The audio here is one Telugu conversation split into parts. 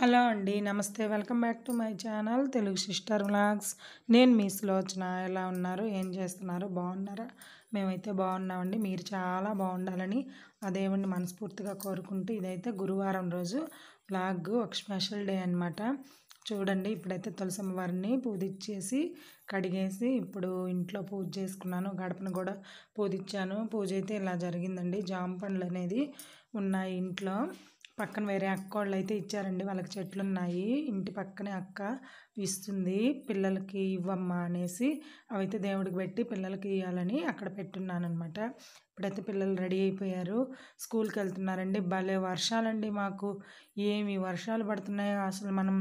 హలో అండి నమస్తే welcome back to my channel Telugu sister vlogs నేను మీ సులోచన ఎలా ఉన్నారు ఏం చేస్తున్నారు బాగున్నారా మేమైతే బాగున్నామండి మీరు చాలా బాగుండాలని ఆ దేవుణ్ణి మనస్ఫూర్తిగా కోరుకుంటూ ఇదైతే గురువారం రోజు వ్లాగ్ ఒక స్పెషల్ డే అనమాట చూడండి ఇప్పుడైతే తులసమ్మ వారిని పూజిచ్చేసి కడిగేసి ఇప్పుడు ఇంట్లో పూజ చేసుకున్నాను గడపను కూడా పూజిచ్చాను పూజ అయితే ఇలా జరిగిందండి జామ పండ్లు అనేది ఉన్నాయి ఇంట్లో పక్కన వేరే అక్క వాళ్ళు అయితే ఇచ్చారండి వాళ్ళకి చెట్లు ఉన్నాయి ఇంటి పక్కనే అక్క ఇస్తుంది పిల్లలకి ఇవ్వమ్మా అనేసి అవైతే దేవుడికి పెట్టి పిల్లలకి ఇవ్వాలని అక్కడ అనమాట ఇప్పుడైతే పిల్లలు రెడీ అయిపోయారు స్కూల్కి వెళ్తున్నారండి భలే వర్షాలండి మాకు ఏమి వర్షాలు పడుతున్నాయో అసలు మనం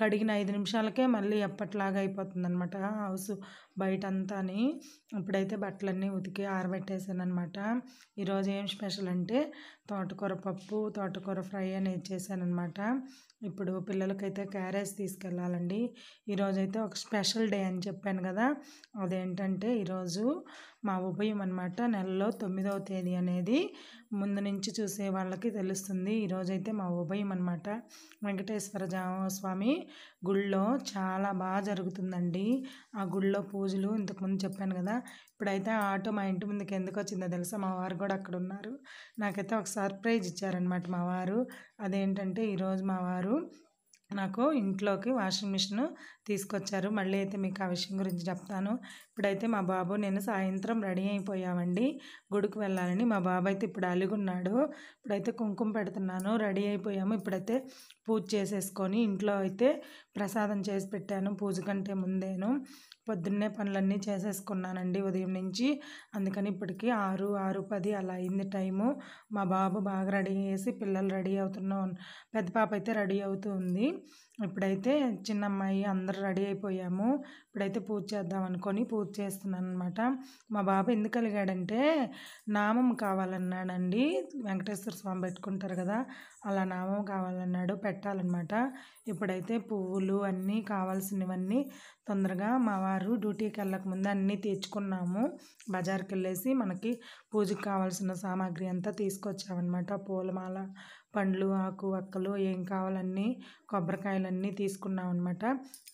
కడిగిన ఐదు నిమిషాలకే మళ్ళీ ఎప్పట్లాగా అనమాట హౌస్ బయట అంతా అని ఇప్పుడైతే బట్టలన్నీ ఉతికి ఆరబెట్టేసాను అనమాట ఈరోజు ఏం స్పెషల్ అంటే తోటకూర పప్పు తోటకూర ఫ్రై అనేది అనమాట ఇప్పుడు పిల్లలకైతే క్యారేజ్ తీసుకెళ్ళాలండి ఈరోజైతే ఒక స్పెషల్ డే అని చెప్పాను కదా అదేంటంటే ఈరోజు మా ఉభయం అనమాట నెలలో తొమ్మిదవ తేదీ అనేది ముందు నుంచి చూసే వాళ్ళకి తెలుస్తుంది ఈరోజైతే మా ఉభయం అనమాట వెంకటేశ్వర స్వామి గుళ్ళో చాలా బాగా జరుగుతుందండి ఆ గుళ్ళో పూజలు ఇంతకుముందు చెప్పాను కదా ఇప్పుడైతే ఆటో మా ఇంటి ముందుకు ఎందుకు వచ్చిందో తెలుసా మా వారు కూడా అక్కడ ఉన్నారు నాకైతే ఒక సర్ప్రైజ్ ఇచ్చారనమాట మా వారు అదేంటంటే ఈరోజు మా వారు నాకు ఇంట్లోకి వాషింగ్ మిషన్ తీసుకొచ్చారు మళ్ళీ అయితే మీకు ఆ విషయం గురించి చెప్తాను ఇప్పుడైతే మా బాబు నేను సాయంత్రం రెడీ అయిపోయామండి గుడికి వెళ్ళాలని మా బాబు అయితే ఇప్పుడు అలిగున్నాడు ఇప్పుడైతే కుంకుమ పెడుతున్నాను రెడీ అయిపోయాము ఇప్పుడైతే పూజ చేసేసుకొని ఇంట్లో అయితే ప్రసాదం చేసి పెట్టాను పూజ కంటే ముందేను పొద్దున్నే పనులన్నీ చేసేసుకున్నానండి ఉదయం నుంచి అందుకని ఇప్పటికి ఆరు ఆరు పది అలా అయింది టైము మా బాబు బాగా రెడీ చేసి పిల్లలు రెడీ అవుతున్నాం పెద్ద పాప అయితే రెడీ అవుతుంది ఇప్పుడైతే చిన్న అమ్మాయి అందరు రెడీ అయిపోయాము ఇప్పుడైతే పూజ చేద్దాం అనుకొని పూజ చేస్తున్నాను అనమాట మా బాబు ఎందుకు అలిగాడంటే నామం కావాలన్నాడండి వెంకటేశ్వర స్వామి పెట్టుకుంటారు కదా అలా నామం కావాలన్నాడు పెట్టాలన్నమాట ఇప్పుడైతే పువ్వులు అన్నీ కావాల్సినవన్నీ తొందరగా మా వారు డ్యూటీకి వెళ్ళక ముందు అన్నీ తెచ్చుకున్నాము బజార్కి వెళ్ళేసి మనకి పూజకి కావాల్సిన సామాగ్రి అంతా తీసుకొచ్చామన్నమాట పూలమాల పండ్లు ఆకు వక్కలు ఏం కావాలన్నీ కొబ్బరికాయలన్నీ తీసుకున్నాం అనమాట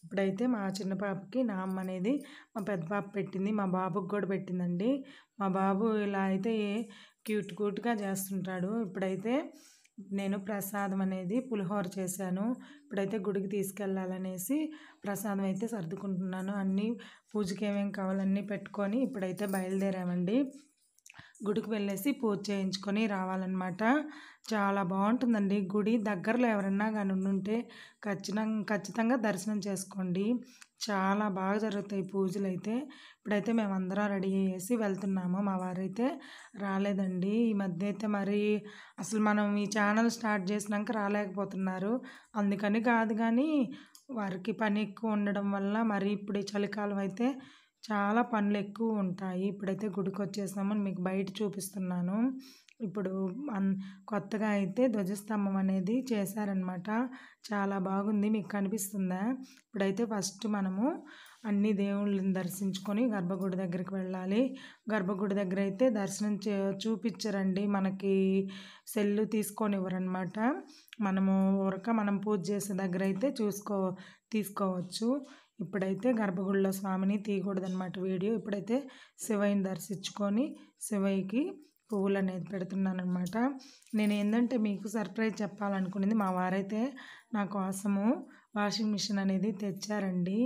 ఇప్పుడైతే మా చిన్న పాపకి అమ్మ అనేది మా పెద్ద పాప పెట్టింది మా బాబుకి కూడా పెట్టిందండి మా బాబు ఇలా అయితే క్యూట్ క్యూట్గా చేస్తుంటాడు ఇప్పుడైతే నేను ప్రసాదం అనేది పులిహోర చేశాను ఇప్పుడైతే గుడికి తీసుకెళ్ళాలనేసి ప్రసాదం అయితే సర్దుకుంటున్నాను అన్నీ పూజకి ఏమేమి కావాలన్నీ పెట్టుకొని ఇప్పుడైతే బయలుదేరామండి గుడికి వెళ్ళేసి పూజ చేయించుకొని రావాలన్నమాట చాలా బాగుంటుందండి గుడి దగ్గరలో ఎవరన్నా కానీ ఉంటే ఖచ్చితంగా ఖచ్చితంగా దర్శనం చేసుకోండి చాలా బాగా జరుగుతాయి పూజలు అయితే ఇప్పుడైతే మేము అందరం రెడీ అయ్యేసి వెళ్తున్నాము మా వారైతే రాలేదండి ఈ మధ్య అయితే మరి అసలు మనం ఈ ఛానల్ స్టార్ట్ చేసినాక రాలేకపోతున్నారు అందుకని కాదు కానీ వారికి పని ఎక్కువ ఉండడం వల్ల మరి ఇప్పుడు చలికాలం అయితే చాలా పనులు ఎక్కువ ఉంటాయి ఇప్పుడైతే గుడికి వచ్చేసామని మీకు బయట చూపిస్తున్నాను ఇప్పుడు అన్ కొత్తగా అయితే ధ్వజస్తంభం అనేది చేశారనమాట చాలా బాగుంది మీకు కనిపిస్తుందా ఇప్పుడైతే ఫస్ట్ మనము అన్ని దేవుళ్ళని దర్శించుకొని గర్భగుడి దగ్గరికి వెళ్ళాలి గర్భగుడి దగ్గర అయితే దర్శనం చే చూపించరండి మనకి సెల్లు తీసుకోనివ్వరనమాట మనము ఊరక మనం పూజ చేసే దగ్గర అయితే చూసుకో తీసుకోవచ్చు ఇప్పుడైతే గర్భగుడిలో స్వామిని తీయకూడదనమాట వీడియో ఇప్పుడైతే శివయ్యని దర్శించుకొని శివయ్యకి పువ్వులు అనేది పెడుతున్నాను అనమాట నేను ఏంటంటే మీకు సర్ప్రైజ్ చెప్పాలనుకునేది మా వారైతే నా కోసము వాషింగ్ మిషన్ అనేది తెచ్చారండి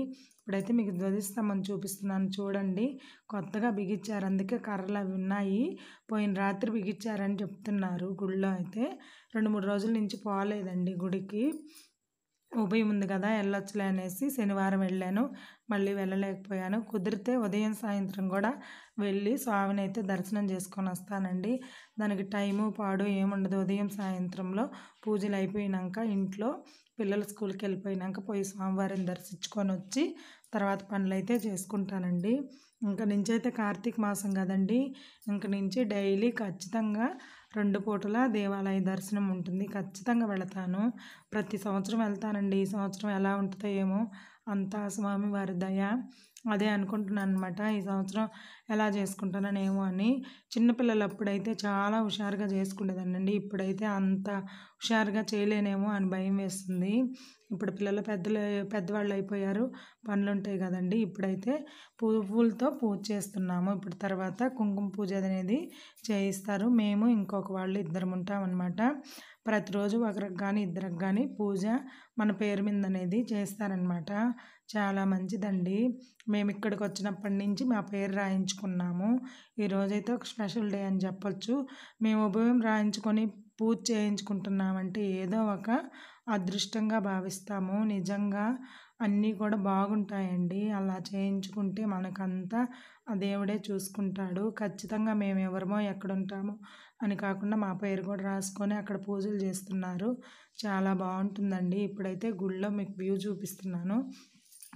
ఇప్పుడైతే మీకు ధ్వజిస్తామని చూపిస్తున్నాను చూడండి కొత్తగా బిగించారు అందుకే కర్రలు అవి ఉన్నాయి పోయిన రాత్రి బిగించారని చెప్తున్నారు గుడిలో అయితే రెండు మూడు రోజుల నుంచి పోలేదండి గుడికి ఉభయం ఉంది కదా వెళ్ళొచ్చులే అనేసి శనివారం వెళ్ళాను మళ్ళీ వెళ్ళలేకపోయాను కుదిరితే ఉదయం సాయంత్రం కూడా వెళ్ళి స్వామిని అయితే దర్శనం చేసుకొని వస్తానండి దానికి టైము పాడు ఏముండదు ఉదయం సాయంత్రంలో పూజలు అయిపోయినాక ఇంట్లో పిల్లలు స్కూల్కి వెళ్ళిపోయినాక పోయి స్వామివారిని దర్శించుకొని వచ్చి తర్వాత పనులు అయితే చేసుకుంటానండి ఇంకా నుంచైతే కార్తీక మాసం కదండి ఇంక నుంచి డైలీ ఖచ్చితంగా రెండు పూటల దేవాలయ దర్శనం ఉంటుంది ఖచ్చితంగా వెళతాను ప్రతి సంవత్సరం వెళ్తానండి ఈ సంవత్సరం ఎలా ఉంటుందో ఏమో అంతా స్వామి వారి దయ అదే అనుకుంటున్నాను అనమాట ఈ సంవత్సరం ఎలా చేసుకుంటాననేమో అని చిన్నపిల్లలు అప్పుడైతే చాలా హుషారుగా చేసుకునేదానండి ఇప్పుడైతే అంత హుషారుగా చేయలేనేమో అని భయం వేస్తుంది ఇప్పుడు పిల్లలు పెద్దలు పెద్దవాళ్ళు అయిపోయారు పనులు ఉంటాయి కదండి ఇప్పుడైతే పువ్వులతో పూజ చేస్తున్నాము ఇప్పుడు తర్వాత కుంకుమ పూజ అనేది చేయిస్తారు మేము ఇంకొక వాళ్ళు ఇద్దరం ఉంటామన్నమాట ప్రతిరోజు ఒకరికి కానీ ఇద్దరికి కానీ పూజ మన పేరు మీద అనేది చేస్తారనమాట చాలా మంచిదండి మేము ఇక్కడికి వచ్చినప్పటి నుంచి మా పేరు రాయించుకున్నాము ఈరోజైతే ఒక స్పెషల్ డే అని చెప్పొచ్చు మేము ఉభయం రాయించుకొని పూజ చేయించుకుంటున్నామంటే ఏదో ఒక అదృష్టంగా భావిస్తాము నిజంగా అన్నీ కూడా బాగుంటాయండి అలా చేయించుకుంటే మనకంతా ఆ దేవుడే చూసుకుంటాడు ఖచ్చితంగా మేము ఎవరమో ఎక్కడుంటామో అని కాకుండా మా పేరు కూడా రాసుకొని అక్కడ పూజలు చేస్తున్నారు చాలా బాగుంటుందండి ఇప్పుడైతే గుళ్ళో మీకు వ్యూ చూపిస్తున్నాను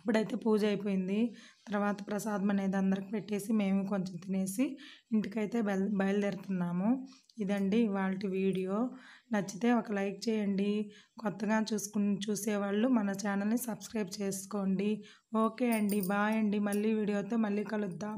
ఇప్పుడైతే పూజ అయిపోయింది తర్వాత ప్రసాదం అనేది అందరికి పెట్టేసి మేము కొంచెం తినేసి ఇంటికైతే బయలు బయలుదేరుతున్నాము ఇదండి వాళ్ళ వీడియో నచ్చితే ఒక లైక్ చేయండి కొత్తగా చూసుకు చూసేవాళ్ళు మన ఛానల్ని సబ్స్క్రైబ్ చేసుకోండి ఓకే అండి బాయ్ అండి మళ్ళీ వీడియోతో మళ్ళీ కలుద్దాం